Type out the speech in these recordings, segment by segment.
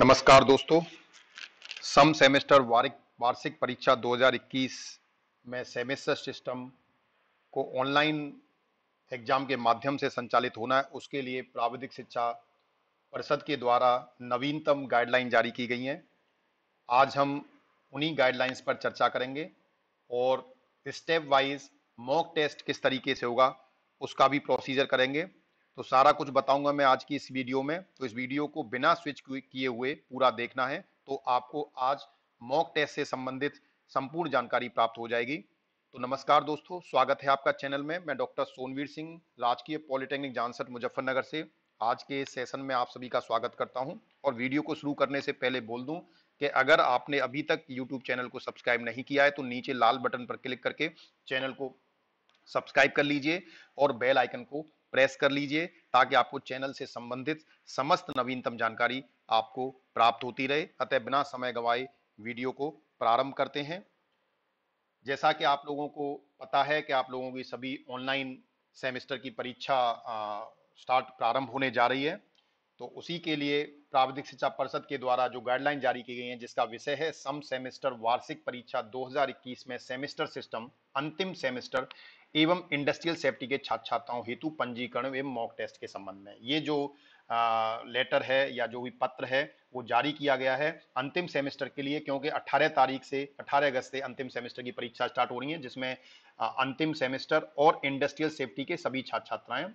नमस्कार दोस्तों सम सेमेस्टर वारिक वार्षिक परीक्षा 2021 में सेमेस्टर सिस्टम को ऑनलाइन एग्जाम के माध्यम से संचालित होना है उसके लिए प्राविधिक शिक्षा परिषद के द्वारा नवीनतम गाइडलाइन जारी की गई हैं आज हम उन्हीं गाइडलाइंस पर चर्चा करेंगे और स्टेप वाइज मॉक टेस्ट किस तरीके से होगा उसका भी प्रोसीजर करेंगे तो सारा कुछ बताऊंगा मैं आज की इस वीडियो में तो इस वीडियो को बिना स्विच किए हुए पूरा देखना है तो आपको आज मॉक टेस्ट से संबंधित संपूर्ण जानकारी प्राप्त हो जाएगी तो नमस्कार दोस्तों स्वागत है आपका चैनल में मैं डॉक्टर सोनवीर सिंह राजकीय पॉलिटेक्निक जानसठ मुजफ्फरनगर से आज के सेशन में आप सभी का स्वागत करता हूं और वीडियो को शुरू करने से पहले बोल दूं कि अगर आपने अभी तक यूट्यूब चैनल को सब्सक्राइब नहीं किया है तो नीचे लाल बटन पर क्लिक करके चैनल को सब्सक्राइब कर लीजिए और बेल आइकन को प्रेस कर लीजिए ताकि आपको चैनल से संबंधित समस्त नवीनतम जानकारी आपको प्राप्त होती रहे अतः बिना समय गवाए वीडियो को प्रारंभ करते हैं जैसा कि आप लोगों को पता है कि आप लोगों की सभी ऑनलाइन सेमेस्टर की परीक्षा स्टार्ट प्रारंभ होने जा रही है तो उसी के लिए प्राविधिक शिक्षा परिषद के द्वारा जो गाइडलाइन जारी की गई है जिसका विषय है सम सेमेस्टर वार्षिक परीक्षा 2021 में सेमेस्टर सिस्टम अंतिम सेमेस्टर एवं इंडस्ट्रियल सेफ्टी के छात्र छात्राओं हेतु पंजीकरण एवं मॉक टेस्ट के संबंध में ये जो आ, लेटर है या जो भी पत्र है वो जारी किया गया है अंतिम सेमेस्टर के लिए क्योंकि 18 तारीख से 18 अगस्त से अंतिम सेमेस्टर की परीक्षा स्टार्ट हो रही है जिसमें आ, अंतिम सेमेस्टर और इंडस्ट्रियल सेफ्टी के सभी छात्र छात्राएं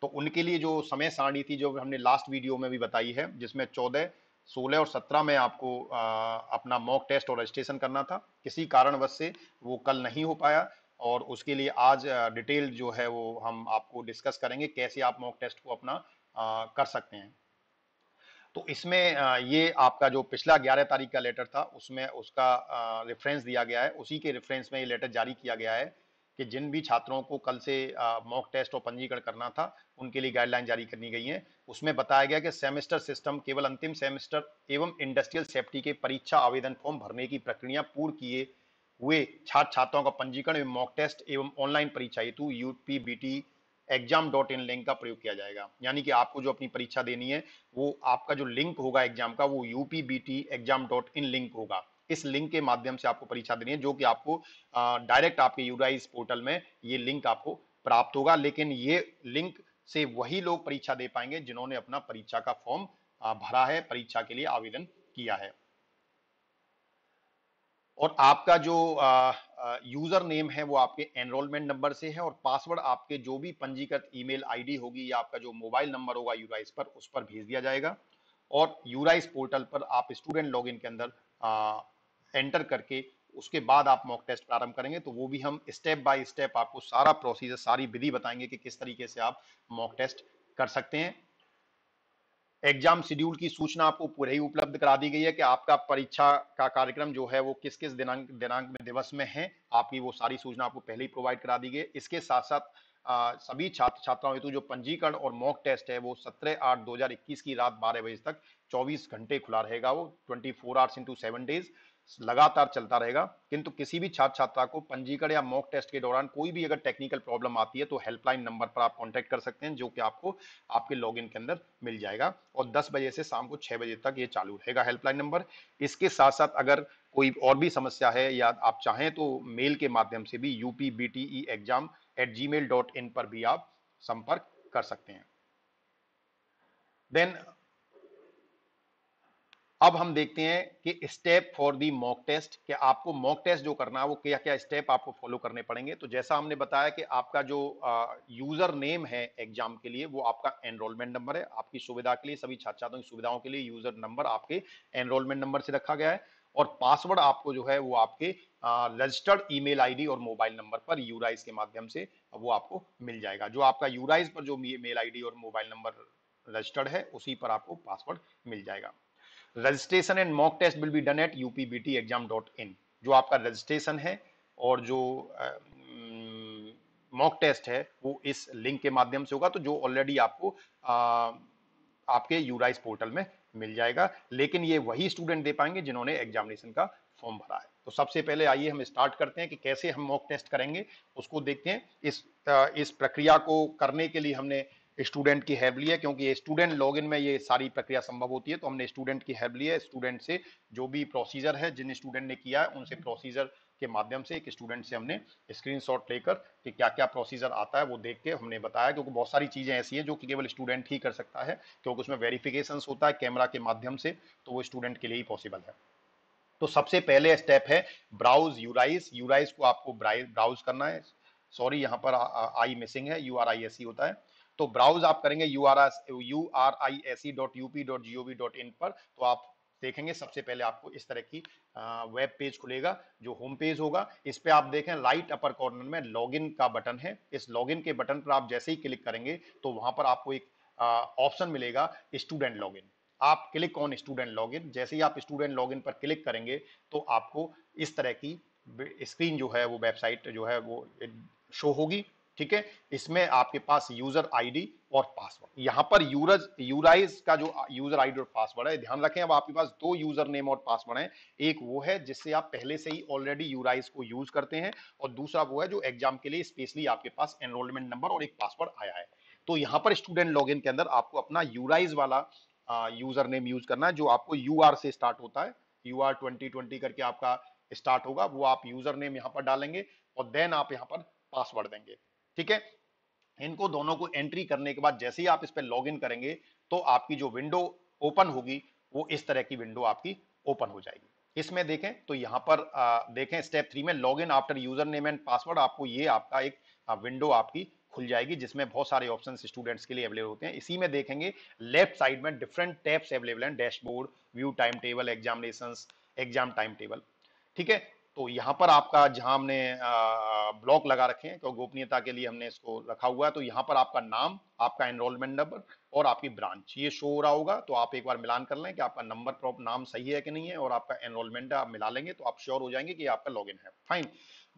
तो उनके लिए जो समय सारणी थी जो हमने लास्ट वीडियो में भी बताई है जिसमें चौदह सोलह और सत्रह में आपको आ, अपना मॉक टेस्ट और रजिस्ट्रेशन करना था किसी कारणवश से वो कल नहीं हो पाया और उसके लिए आज डिटेल जो है वो हम आपको डिस्कस करेंगे कैसे आप मॉक टेस्ट को अपना आ, कर सकते हैं तो इसमें ये आपका जो पिछला 11 तारीख का लेटर था उसमें उसका रेफरेंस दिया गया है उसी के रेफरेंस में ये लेटर जारी किया गया है कि जिन भी छात्रों को कल से मॉक टेस्ट और पंजीकरण करना था उनके लिए गाइडलाइन जारी करनी गई है उसमें बताया गया कि सेमेस्टर सिस्टम केवल अंतिम सेमेस्टर एवं इंडस्ट्रियल सेफ्टी के परीक्षा आवेदन फॉर्म भरने की प्रक्रिया पूर्ण किए हुए छात्र छात्राओं का पंजीकरण एवं मॉक टेस्ट एवं ऑनलाइन परीक्षा हेतु U exam dot in link का प्रयोग किया जाएगा यानी कि आपको जो अपनी परीक्षा देनी है वो आपका जो लिंक होगा एग्जाम का वो U B T exam dot in link होगा इस लिंक के माध्यम से आपको परीक्षा देनी है जो कि आपको डायरेक्ट आपके यूराइज पोर्टल में ये लिंक आपको प्राप्त होगा लेकिन ये लिंक से वही लोग परीक्षा दे पाएंगे जिन्होंने अपना परीक्षा का फॉर्म भरा है परीक्षा के लिए आवेदन किया है और आपका जो यूजर नेम है वो आपके एनरोलमेंट नंबर से है और पासवर्ड आपके जो भी पंजीकृत ईमेल आईडी होगी या आपका जो मोबाइल नंबर होगा यूराइस पर उस पर भेज दिया जाएगा और यूराइस पोर्टल पर आप स्टूडेंट लॉगिन के अंदर एंटर करके उसके बाद आप मॉक टेस्ट प्रारंभ करेंगे तो वो भी हम स्टेप बाय स्टेप आपको सारा प्रोसीजर सारी विधि बताएंगे कि किस तरीके से आप मॉक टेस्ट कर सकते हैं एग्जाम शेड्यूल की सूचना आपको पूरे ही उपलब्ध करा दी गई है कि आपका परीक्षा का कार्यक्रम जो है वो किस किस दिनांक दिनांक में दिवस में है आपकी वो सारी सूचना आपको पहले ही प्रोवाइड करा दी गई इसके साथ साथ आ, सभी छात्र छात्राओं हेतु जो पंजीकरण और मॉक टेस्ट है वो 17 आठ 2021 की रात 12 बजे तक 24 घंटे खुला रहेगा वो 24 four hours into seven days लगातार चलता रहेगा किंतु किसी भी छात्र छात्रा को पंजीकरण या मॉक टेस्ट के दौरान कोई भी अगर टेक्निकल प्रॉब्लम आती है तो हेल्पलाइन नंबर पर आप कॉन्टेक्ट कर सकते हैं जो कि आपको आपके लॉग के अंदर मिल जाएगा और दस बजे से शाम को छह बजे तक ये चालू रहेगा हेल्पलाइन नंबर इसके साथ साथ अगर कोई और भी समस्या है या आप चाहें तो मेल के माध्यम से भी U exam at Gmail dot in पर भी आप संपर्क कर सकते हैं देन अब हम देखते हैं कि step four the mock test कि आपको मॉक टेस्ट जो करना है वो क्या क्या स्टेप आपको फॉलो करने पड़ेंगे तो जैसा हमने बताया कि आपका जो यूजर नेम है एग्जाम के लिए वो आपका एनरोलमेंट नंबर है आपकी सुविधा के लिए सभी छात्र छात्रों की सुविधाओं के लिए यूजर नंबर आपके एनरोलमेंट नंबर से रखा गया है और पासवर्ड आपको जो है वो आपके रजिस्टर्ड ईमेल आईडी और मोबाइल नंबर पर यूराइज के माध्यम से वो आपको मिल जाएगा जो आपका यूराइज पर जो मेल आईडी और मोबाइल नंबर रजिस्टर्ड है उसी पर आपको पासवर्ड मिल जाएगा registration and mock test will be done at U exam dot in जो आपका रजिस्ट्रेशन है और जो मॉक uh, टेस्ट है वो इस लिंक के माध्यम से होगा तो जो ऑलरेडी आपको uh, आपके यूराइस पोर्टल में मिल जाएगा लेकिन ये वही स्टूडेंट दे पाएंगे जिन्होंने एग्जामिनेशन का फॉर्म भरा है तो सबसे पहले आइए हम स्टार्ट करते हैं कि कैसे हम मॉक टेस्ट करेंगे उसको देखते हैं इस इस प्रक्रिया को करने के लिए हमने स्टूडेंट की हेल्प ली है क्योंकि स्टूडेंट लॉगिन में ये सारी प्रक्रिया संभव होती है तो हमने स्टूडेंट की हेल्प ली है स्टूडेंट से जो भी प्रोसीजर है जिन स्टूडेंट ने किया है उनसे प्रोसीजर के माध्यम से एक स्टूडेंट से हमने स्क्रीनशॉट लेकर कि क्या क्या प्रोसीजर आता है वो देख के हमने बताया क्योंकि बहुत सारी चीज़ें ऐसी हैं जो कि केवल स्टूडेंट ही कर सकता है क्योंकि उसमें वेरिफिकेशन होता है कैमरा के माध्यम से तो वो स्टूडेंट के लिए ही पॉसिबल है तो सबसे पहले स्टेप है ब्राउज यूराइस यूराइस को आपको ब्राउज करना है सॉरी यहाँ पर आई मिसिंग है U R I S C होता है तो ब्राउज आप करेंगे U R U R I S C dot U P dot G O V dot in पर तो आप देखेंगे सबसे पहले आपको इस तरह की वेब पेज खुलेगा जो होम पेज होगा इस पर आप देखें लाइट अपर कॉर्नर में लॉगिन का बटन है इस लॉगिन के बटन पर आप जैसे ही क्लिक करेंगे तो वहां पर आपको एक ऑप्शन मिलेगा स्टूडेंट लॉगिन आप क्लिक ऑन स्टूडेंट लॉगिन जैसे ही आप स्टूडेंट लॉगिन पर क्लिक करेंगे तो आपको इस तरह की स्क्रीन जो है वो वेबसाइट जो है वो शो होगी ठीक है इसमें आपके पास यूजर आईडी और पासवर्ड यहां पर यूरज यूराइज का जो यूजर आईडी और पासवर्ड है ध्यान रखें अब आपके पास दो यूजर नेम और पासवर्ड है एक वो है जिससे आप पहले से ही ऑलरेडी यूराइज को यूज करते हैं और दूसरा वो है जो एग्जाम के लिए स्पेशली आपके पास एनरोलमेंट नंबर और एक पासवर्ड आया है तो यहां पर स्टूडेंट लॉग के अंदर आपको अपना यूराइज वाला यूजर नेम यूज करना है जो आपको यू से स्टार्ट होता है यू आर करके आपका स्टार्ट होगा वो आप यूजर नेम यहाँ पर डालेंगे और देन आप यहाँ पर पासवर्ड देंगे ठीक है इनको दोनों को एंट्री करने के बाद जैसे ही आप इस पर लॉग इन करेंगे तो आपकी जो विंडो ओपन होगी वो इस तरह की विंडो आपकी ओपन हो जाएगी इसमें देखें तो यहाँ पर आ, देखें स्टेप थ्री में log in after user name and password आपको ये आपका एक विंडो आपकी खुल जाएगी जिसमें बहुत सारे ऑप्शन स्टूडेंट्स के लिए अवेलेबल होते हैं इसी में देखेंगे लेफ्ट साइड में डिफरेंट टैप्स अवेलेबल हैं dashboard view time table examination exam time table ठीक है तो यहाँ पर आपका जहाँ हमने ब्लॉक लगा रखे हैं क्योंकि गोपनीयता के लिए हमने इसको रखा हुआ है तो यहाँ पर आपका नाम आपका एनरोलमेंट नंबर और आपकी ब्रांच ये शो हो रहा होगा तो आप एक बार मिलान कर लें कि आपका नंबर प्रॉप नाम सही है कि नहीं है और आपका एनरोलमेंट आप मिला लेंगे तो आप श्योर हो जाएंगे कि आपका लॉग है फाइन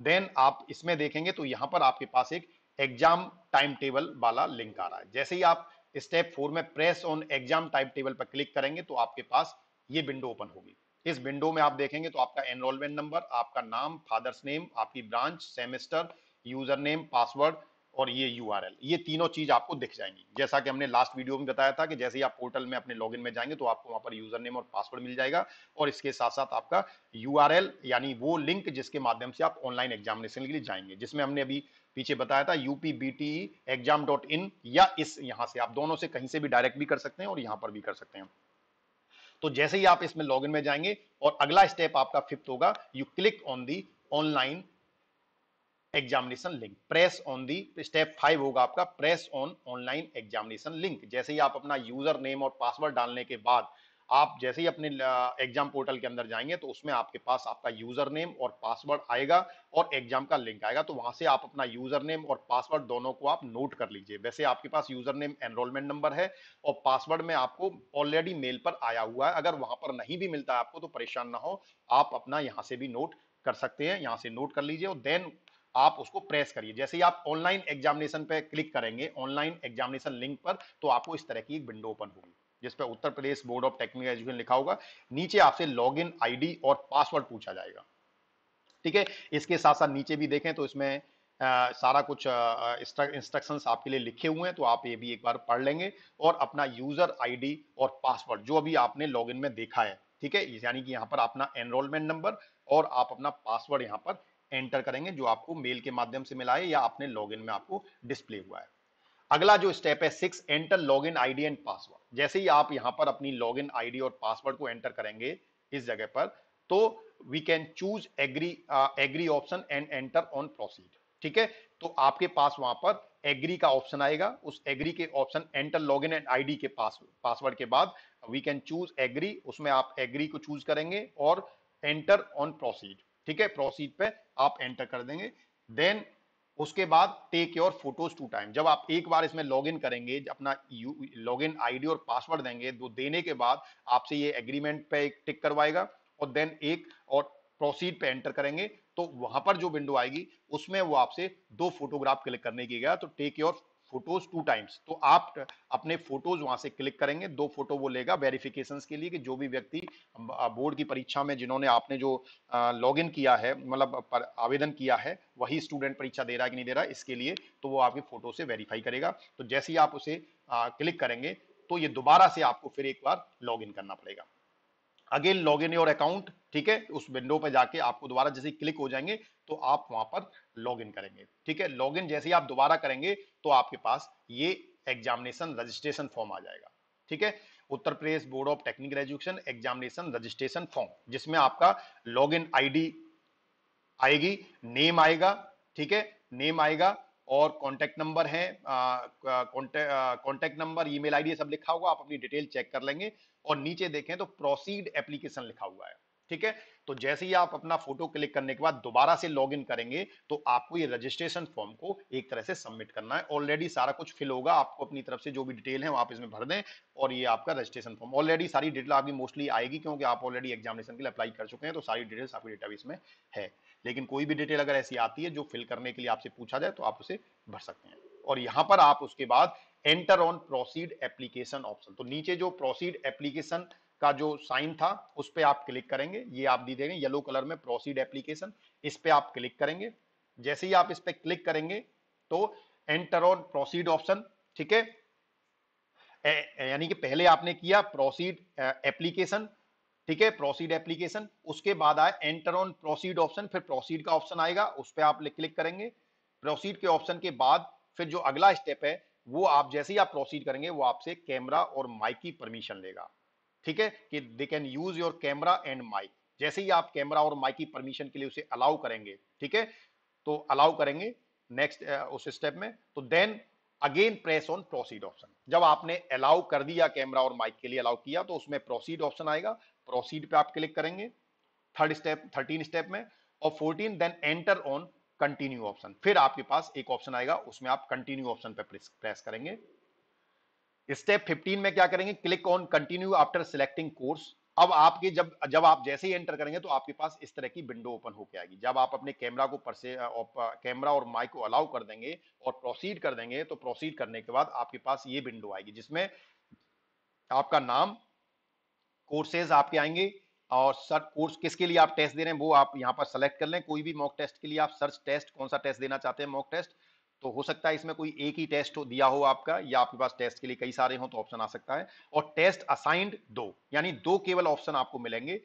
देन आप इसमें देखेंगे तो यहाँ पर आपके पास एक एग्जाम टाइम टेबल वाला लिंक आ रहा है जैसे ही आप स्टेप फोर में press on exam time table पर क्लिक करेंगे तो आपके पास ये विंडो ओपन होगी इस विंडो में आप देखेंगे तो आपका एनरोलमेंट नंबर आपका नाम फादर्स नेम आपकी branch semester user name password और ये यू ये तीनों चीज आपको दिख जाएंगी जैसा कि हमने लास्ट वीडियो में बताया था कि जैसे ही आप पोर्टल में अपने लॉगिन में जाएंगे तो आपको वहां पर यूजर नेम और पासवर्ड मिल जाएगा और इसके साथ साथ आपका यू यानी वो लिंक जिसके माध्यम से आप ऑनलाइन एग्जामिनेशन के लिए जाएंगे जिसमें हमने अभी पीछे बताया था UP T exam dot in या इस यहाँ से आप दोनों से कहीं से भी डायरेक्ट भी कर सकते हैं और यहाँ पर भी कर सकते हैं तो जैसे ही आप इसमें लॉग में जाएंगे और अगला स्टेप आपका फिफ्थ होगा you click on the online examination link press on the step five होगा आपका press on online examination link जैसे ही आप अपना यूजर नेम और पासवर्ड डालने के बाद आप जैसे ही अपने एग्जाम पोर्टल के अंदर जाएंगे तो उसमें आपके पास आपका यूजर नेम और पासवर्ड आएगा और एग्जाम का लिंक आएगा तो वहां से आप अपना यूजर नेम और पासवर्ड दोनों को आप नोट कर लीजिए वैसे आपके पास यूजर नेम एनरोलमेंट नंबर है और पासवर्ड में आपको ऑलरेडी मेल पर आया हुआ है अगर वहां पर नहीं भी मिलता है आपको तो परेशान ना हो आप अपना यहाँ से भी नोट कर सकते हैं यहाँ से नोट कर लीजिए और देन आप उसको प्रेस करिए जैसे ही आप ऑनलाइन एग्जामिनेशन पे क्लिक करेंगे ऑनलाइन एग्जामिनेशन लिंक पर तो आपको इस तरह की एक विंडो ओपन होगी जिस पर Uttar Pradesh board of technical education लिखा होगा नीचे आपसे लॉग इन और पासवर्ड पूछा जाएगा ठीक है इसके साथ साथ नीचे भी देखें तो इसमें आ, सारा कुछ इंस्ट्रक्शन आपके लिए लिखे हुए हैं तो आप ये भी एक बार पढ़ लेंगे और अपना यूजर आईडी और पासवर्ड जो अभी आपने लॉगिन में देखा है ठीक है यानी कि यहाँ पर अपना एनरोलमेंट नंबर और आप अपना पासवर्ड यहाँ पर एंटर करेंगे जो आपको मेल के माध्यम से मिला है या अपने लॉग में आपको डिस्प्ले हुआ है अगला जो स्टेप है six enter log in I and password जैसे ही आप यहां पर अपनी लॉग इन आई और पासवर्ड को एंटर करेंगे इस जगह पर तो we can choose agree agree option and enter on proceed ठीक है तो आपके पास वहां पर एग्री का ऑप्शन आएगा उस एग्री के option enter log in and ID के पास पासवर्ड के बाद वी कैन चूज एग्री उसमें आप एग्री को चूज करेंगे और एंटर ऑन प्रोसीड ठीक है प्रोसीड पे आप एंटर कर देंगे देन उसके बाद take your photos two time जब आप एक बार इसमें लॉग इन करेंगे अपना लॉग इन आईडी और पासवर्ड देंगे तो देने के बाद आपसे ये एग्रीमेंट पे एक टिक करवाएगा और देन एक और प्रोसीड पे एंटर करेंगे तो वहां पर जो विंडो आएगी उसमें वो आपसे दो फोटोग्राफ क्लिक करने की गया तो take your photos two times तो आप अपने फोटोज वहां से क्लिक करेंगे दो फोटो वो लेगा वेरिफिकेशन के लिए कि जो भी व्यक्ति बोर्ड की परीक्षा में जिन्होंने आपने जो लॉग इन किया है मतलब आवेदन किया है वही स्टूडेंट परीक्षा दे रहा है कि नहीं दे रहा है इसके लिए तो वो आपके फोटो से वेरीफाई करेगा तो जैसे ही आप उसे क्लिक करेंगे तो ये दोबारा से आपको फिर एक बार लॉग इन करना पड़ेगा again log in your account ठीक है उस विंडो पर जाके आपको दोबारा जैसे क्लिक हो जाएंगे तो आप वहां पर लॉग इन करेंगे ठीक है लॉग इन जैसे ही आप दोबारा करेंगे तो आपके पास ये एग्जामिनेशन रजिस्ट्रेशन फॉर्म आ जाएगा ठीक है Uttar Pradesh board of technical education examination registration form जिसमें आपका लॉग इन आई आएगी नेम आएगा ठीक है नेम आएगा और कॉन्टेक्ट नंबर है कॉन्टेक्ट नंबर ईमेल आईडी सब लिखा होगा आप अपनी डिटेल चेक कर लेंगे और नीचे देखें तो प्रोसीड एप्लीकेशन लिखा हुआ है ठीक है तो जैसे ही आप अपना फोटो क्लिक करने के बाद दोबारा से लॉग इन करेंगे तो आपको ये रजिस्ट्रेशन फॉर्म को एक तरह से सबमिट करना है ऑलरेडी सारा कुछ फिल होगा आपको अपनी तरफ से जो भी डिटेल है वो आप इसमें भर दें और ये आपका रजिस्ट्रेशन फॉर्म ऑलरेडी सारी डिटेल आपकी मोस्टली आएगी क्योंकि आप ऑलरेडी एग्जामिनेशन के लिए अप्लाई कर चुके हैं तो सारी डिटेल्स आपकी डेटाबेस में है लेकिन कोई भी डिटेल अगर ऐसी आती है जो फिल करने के लिए आपसे पूछा जाए तो आप उसे भर सकते हैं और यहाँ पर आप उसके बाद enter on proceed application option तो नीचे जो प्रोसीड एप्लीकेशन का जो साइन था उस पर आप क्लिक करेंगे ये आप दी देंगे येलो कलर में प्रोसीड एप्लीकेशन इस पर आप क्लिक करेंगे जैसे ही आप इस पर क्लिक करेंगे तो एंटर ऑन प्रोसीड ऑप्शन ठीक है यानी कि पहले आपने किया प्रोसीड एप्लीकेशन ठीक है प्रोसीड एप्लीकेशन उसके बाद आए एंटर ऑन प्रोसीड ऑप्शन फिर प्रोसीड का ऑप्शन आएगा उस पर आप क्लिक करेंगे प्रोसीड के ऑप्शन के बाद फिर जो अगला स्टेप है वो आप जैसे ही आप प्रोसीड करेंगे वो आपसे कैमरा और माइक की परमिशन लेगा ठीक है कि they can use your camera and mic जैसे ही आप कैमरा और माइक की परमिशन के लिए उसे अलाउ करेंगे ठीक है तो अलाउ करेंगे नेक्स्ट उस स्टेप में तो then again press on proceed option जब आपने अलाउ कर दिया कैमरा और माइक के लिए अलाउ किया तो उसमें प्रोसीड ऑप्शन आएगा प्रोसीड पे आप क्लिक करेंगे थर्ड स्टेप थर्टीन स्टेप में और fourteen then enter on continue option फिर आपके पास एक ऑप्शन आएगा उसमें आप कंटिन्यू ऑप्शन पर प्रेस करेंगे स्टेप 15 में क्या करेंगे click on continue after selecting course अब आपके जब जब आप जैसे ही एंटर करेंगे तो आपके पास इस तरह की विंडो ओपन होकर आएगी जब आप अपने कैमरा को परसे कैमरा और माइक को अलाउ कर देंगे और प्रोसीड कर देंगे तो प्रोसीड करने के बाद आपके पास ये विंडो आएगी जिसमें आपका नाम कोर्सेज आपके आएंगे और सर कोर्स किसके लिए आप टेस्ट दे रहे हैं वो आप यहाँ पर सेलेक्ट कर लें कोई भी मॉक टेस्ट के लिए आप सर्च टेस्ट कौन सा टेस्ट देना चाहते हैं मॉक टेस्ट तो हो सकता है इसमें कोई एक ही टेस्ट हो दिया हो आपका या आपके पास टेस्ट के लिए कई सारे हो तो ऑप्शन आ सकता है और टेस्ट असाइंड दो यानी दो केवल ऑप्शन आपको मिलेंगे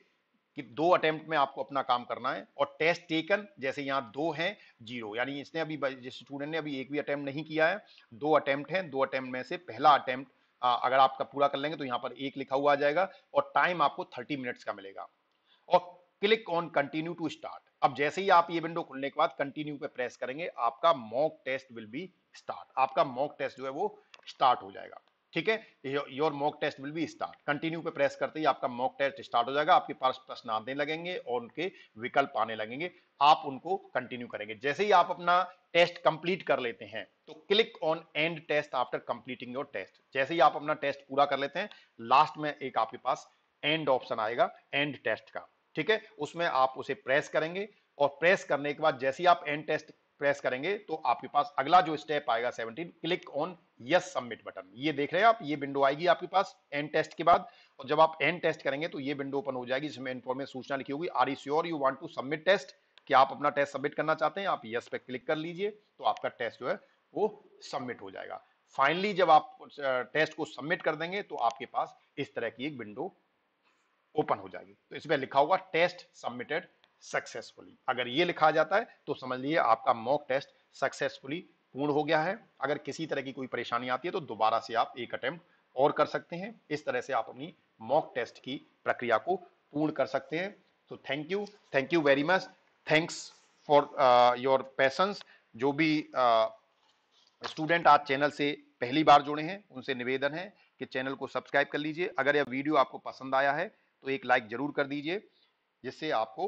कि दो अटेम्प्ट में आपको अपना काम करना है और टेस्ट टेकन जैसे यहाँ दो हैं जीरो यानी इसने अभी जिस स्टूडेंट ने अभी एक भी अटेम्प्ट नहीं किया है दो अटेम्प्ट हैं दो अटेम्प्ट में से पहला अटेम्प्ट अगर आपका पूरा कर लेंगे तो यहाँ पर एक लिखा हुआ आ जाएगा और टाइम आपको थर्टी मिनट्स का मिलेगा और click on continue to start अब जैसे ही आप ये विंडो खुलने के बाद कंटिन्यू पे प्रेस करेंगे आपका mock test will be start आपका मॉक टेस्ट जो है वो स्टार्ट हो जाएगा ठीक है your mock test will be start continue पे प्रेस करते ही आपका मॉक टेस्ट स्टार्ट हो जाएगा आपके पास प्रश्न आने लगेंगे और उनके विकल्प आने लगेंगे आप उनको कंटिन्यू करेंगे जैसे ही आप अपना टेस्ट कंप्लीट कर लेते हैं तो click on end test after completing your test जैसे ही आप अपना टेस्ट पूरा कर लेते हैं लास्ट में एक आपके पास एंड ऑप्शन आएगा एंड टेस्ट का ठीक है उसमें आप उसे प्रेस करेंगे और प्रेस करने के बाद जैसे ही आप एंड टेस्ट प्रेस करेंगे तो आपके पास अगला जो स्टेप आएगा 17 click on yes submit button ये देख रहे हैं आप ये विंडो आएगी आपके पास एंड टेस्ट के बाद और जब आप एंड टेस्ट करेंगे तो ये विंडो ओपन हो जाएगी जिसमें इन्फॉर्मेशन सूचना लिखी होगी आर ई you want to submit test कि आप अपना टेस्ट सबमिट करना चाहते हैं आप यस पे क्लिक कर लीजिए तो आपका टेस्ट जो है वो सबमिट हो जाएगा फाइनली जब आप टेस्ट को सबमिट कर देंगे तो आपके पास इस तरह की एक विंडो ओपन हो जाएगी तो इसमें लिखा होगा टेस्ट सबमिटेड सक्सेसफुली अगर ये लिखा जाता है तो समझ लीजिए आपका मॉक टेस्ट सक्सेसफुली पूर्ण हो गया है अगर किसी तरह की कोई परेशानी आती है तो दोबारा से आप एक अटेम्प्ट और कर सकते हैं इस तरह से आप अपनी मॉक टेस्ट की प्रक्रिया को पूर्ण कर सकते हैं तो thank you thank you very much thanks for your patience जो भी स्टूडेंट uh, आज चैनल से पहली बार जुड़े हैं उनसे निवेदन है कि चैनल को सब्सक्राइब कर लीजिए अगर यह वीडियो आपको पसंद आया है तो एक लाइक जरूर कर दीजिए जिससे आपको